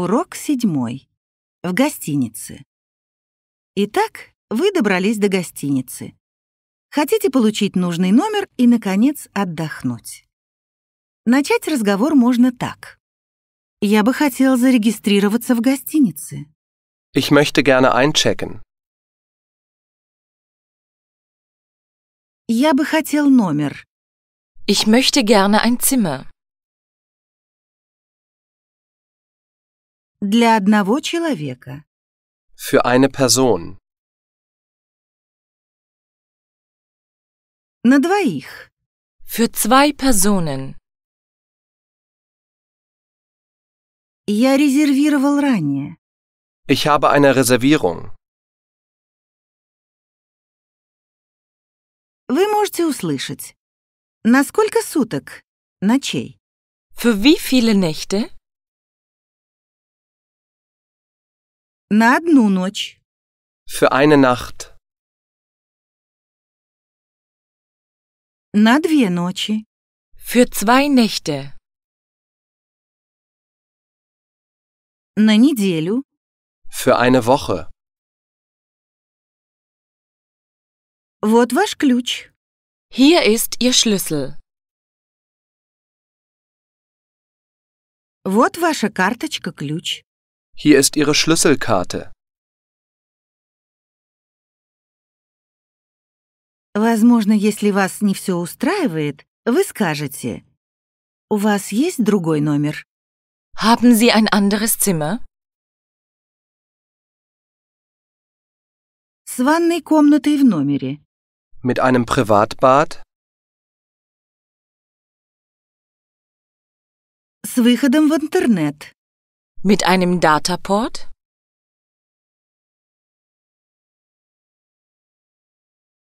Урок седьмой. В гостинице. Итак, вы добрались до гостиницы. Хотите получить нужный номер и, наконец, отдохнуть. Начать разговор можно так. Я бы хотел зарегистрироваться в гостинице. Ich möchte gerne einchecken. Я бы хотел номер. Ich möchte gerne ein Zimmer. Для одного человека. Für eine Person. На двоих. Für zwei Personen. Я резервировал ранее. Ich habe eine Reservierung. Вы можете услышать. На сколько суток? Ночей? Für wie viele Nächte? На одну ночь. Für eine Nacht. На две ночи. Für zwei Nächte. На неделю. Für eine Woche. Вот ваш ключ. Hier ist Ihr Schlüssel. Вот ваша карточка-ключ. Hier ist Ihre Schlüsselkarte. Возможно, если вас не все устраивает, вы скажете. У вас есть другой номер? Haben Sie ein anderes Zimmer? С ванной комнатой в номере. Mit einem Privatbad? С выходом в интернет. Mit einem Dataport?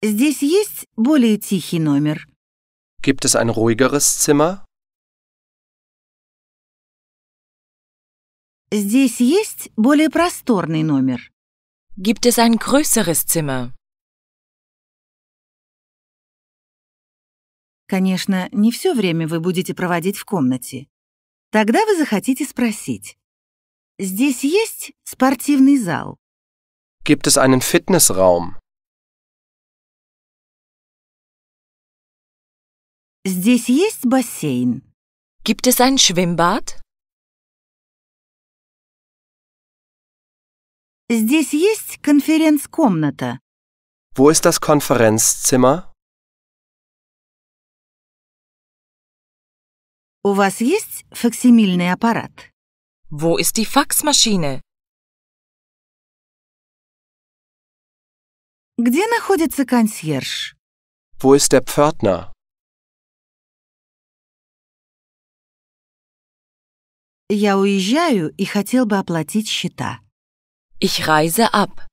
Здесь есть более тихий номер? Gibt es ein ruhigeres Zimmer? Здесь есть более просторный номер? Gibt es ein größeres Zimmer? Конечно, не все время вы будете проводить в комнате. Тогда вы захотите спросить. Здесь есть спортивный зал? Gibt es einen Fitnessraum? Здесь есть бассейн? Gibt es ein Schwimmbad? Здесь есть конференц-комната? Wo ist das Konferenzzimmer? У вас есть факсимильный аппарат? Wo ist die Faxmaschine? Где находится консьерж? Wo ist der Pförtner? Я уезжаю и хотел бы оплатить счета. Ich reise ab.